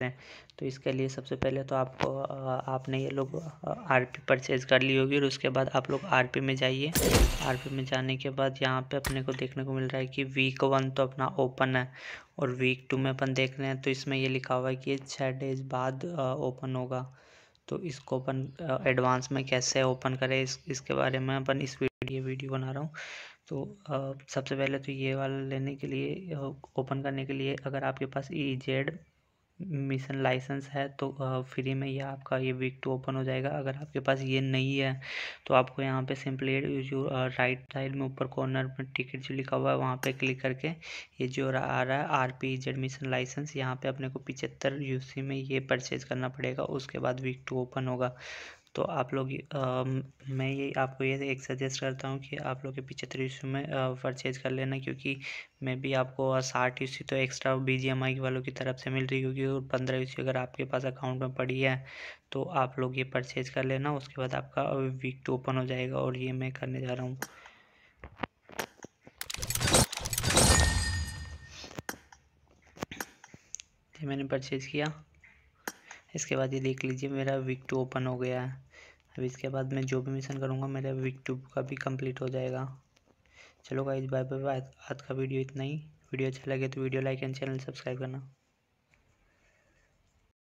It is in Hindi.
सकते हैं तो इसके लिए सबसे पहले तो आपको आपने ये लोग आरपी परचेज़ कर ली होगी और उसके बाद आप लोग आरपी में जाइए आरपी में जाने के बाद यहाँ पे अपने को देखने को मिल रहा है कि वीक वन तो अपना ओपन है और वीक टू में अपन देख रहे हैं तो इसमें ये लिखा हुआ है कि छः डेज बाद ओपन होगा तो इसको अपन एडवांस में कैसे ओपन करें इस, इसके बारे में अपन इस वीडियो वीडियो बना रहा हूँ तो सबसे पहले तो ये वाला लेने के लिए ओपन करने के लिए अगर आपके पास E e Z mission license है तो फ्री में ये आपका ये वीक टू ओपन हो जाएगा अगर आपके पास ये नहीं है तो आपको यहाँ पे सिंपली जो राइट साइड में ऊपर कॉर्नर में टिकट जो लिखा हुआ है वहाँ पे क्लिक करके ये जो आ रहा है R P Z mission license यहाँ पे अपने को पिचहत्तर यू में ये परचेज करना पड़ेगा उसके बाद वीक टू ओपन होगा तो आप लोग मैं ये आपको ये एक सजेस्ट करता हूँ कि आप लोग के पिचहत्तर ईस्यू में परचेज कर लेना क्योंकि मैं भी आपको साठ ईस्यू तो extra B G M I वालों की तरफ से मिल रही है क्योंकि पंद्रह ईस्यू अगर आपके पास अकाउंट में पड़ी है तो आप लोग ये परचेज कर लेना उसके बाद आपका वीक टू ओपन हो जाएगा और ये मैं करने जा रहा हूँ मैंने परचेज़ किया इसके बाद ये देख लीजिए मेरा वीक टू ओपन हो गया है अब इसके बाद मैं जो भी मिशन करूँगा मेरा वीक टू का भी कंप्लीट हो जाएगा चलो गाइज बाय बाय बाय आज का वीडियो इतना ही वीडियो अच्छा लगे तो video like and channel subscribe करना